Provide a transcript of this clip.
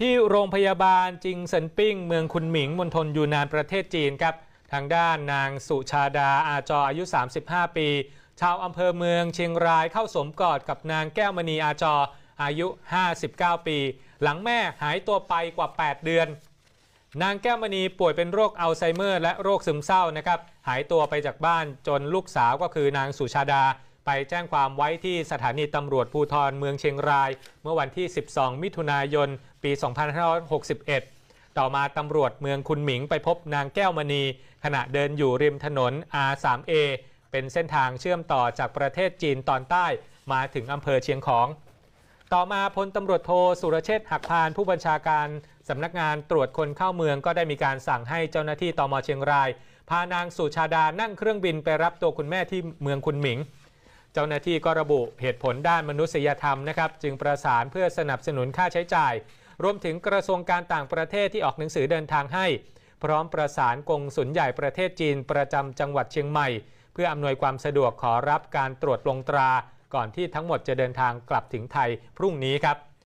ที่โรงพยาบาลจิงเซินปิ้งเมืองคุนหมิงมณฑลยูนนานประเทศจีนครับ ทางด้านนางสุชาดา อาจออายุ 35 ปี ชาวอำเภอเมืองเชียงรายเข้าสมกอดกับนางแก้วมณีอาจออายุ 59 ปี หลังแม่หายตัวไปกว่า 8 เดือน นางแก้วมณีป่วยเป็นโรคอัลไซเมอร์ และโรคซึมเศร้านะครับหายตัวไปจากบ้านจนลูกสาวก็คือนางสุชาดาไปแจ้งความไว้ที่สถานีตำรวจภูธรเมืองเชียงราย เมื่อวันที่ 12 มิถุนายน ปี 2561 ต่อมาตำรวจเมืองคุณหมิงไปพบนางแก้วมณี ขณะเดินอยู่ริมถนน R3A เป็นเส้นทางเชื่อมต่อจากประเทศจีนตอนใต้มาถึงอำเภอเชียงของ ต่อมาพลตำรวจโทสุรเชษฐ์หักพานผู้บัญชาการสำนักงานตรวจคนเข้าเมืองก็ได้มีการสั่งให้เจ้าหน้าที่ตมเชียงราย พานางสุชาดานั่งเครื่องบินไปรับตัวคุณแม่ที่เมืองคุณหมิงเจ้าหน้าที่ก็ระบุเหตุผลด้านมนุษยธรรมนะครับ จึงประสานเพื่อสนับสนุนค่าใช้จ่าย รวมถึงกระทรวงการต่างประเทศที่ออกหนังสือเดินทางให้พร้อมประสานกงสุลใหญ่ประเทศจีนประจำจังหวัดเชียงใหม่ เพื่ออำนวยความสะดวกขอรับการตรวจลงตราก่อนที่ทั้งหมดจะเดินทางกลับถึงไทย พรุ่งนี้ครับ